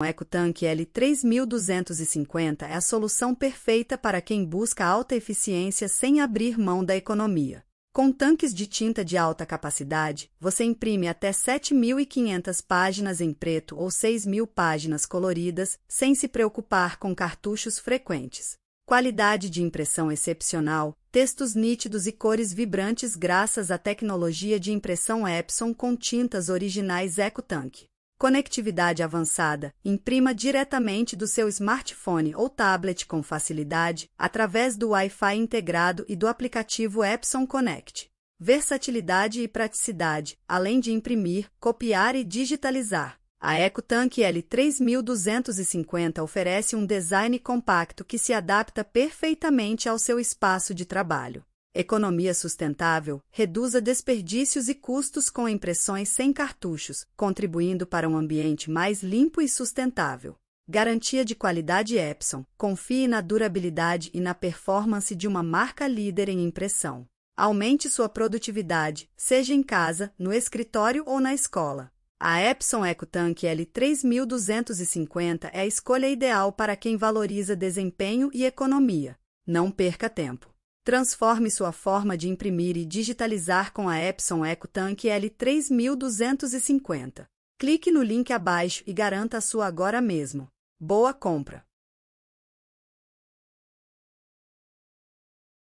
O EcoTank L3250 é a solução perfeita para quem busca alta eficiência sem abrir mão da economia. Com tanques de tinta de alta capacidade, você imprime até 7.500 páginas em preto ou 6.000 páginas coloridas, sem se preocupar com cartuchos frequentes. Qualidade de impressão excepcional, textos nítidos e cores vibrantes graças à tecnologia de impressão Epson com tintas originais EcoTank conectividade avançada, imprima diretamente do seu smartphone ou tablet com facilidade, através do Wi-Fi integrado e do aplicativo Epson Connect. Versatilidade e praticidade, além de imprimir, copiar e digitalizar. A EcoTank L3250 oferece um design compacto que se adapta perfeitamente ao seu espaço de trabalho. Economia sustentável reduza desperdícios e custos com impressões sem cartuchos, contribuindo para um ambiente mais limpo e sustentável. Garantia de qualidade Epson. Confie na durabilidade e na performance de uma marca líder em impressão. Aumente sua produtividade, seja em casa, no escritório ou na escola. A Epson EcoTank L3250 é a escolha ideal para quem valoriza desempenho e economia. Não perca tempo. Transforme sua forma de imprimir e digitalizar com a Epson EcoTank L3250. Clique no link abaixo e garanta a sua agora mesmo. Boa compra!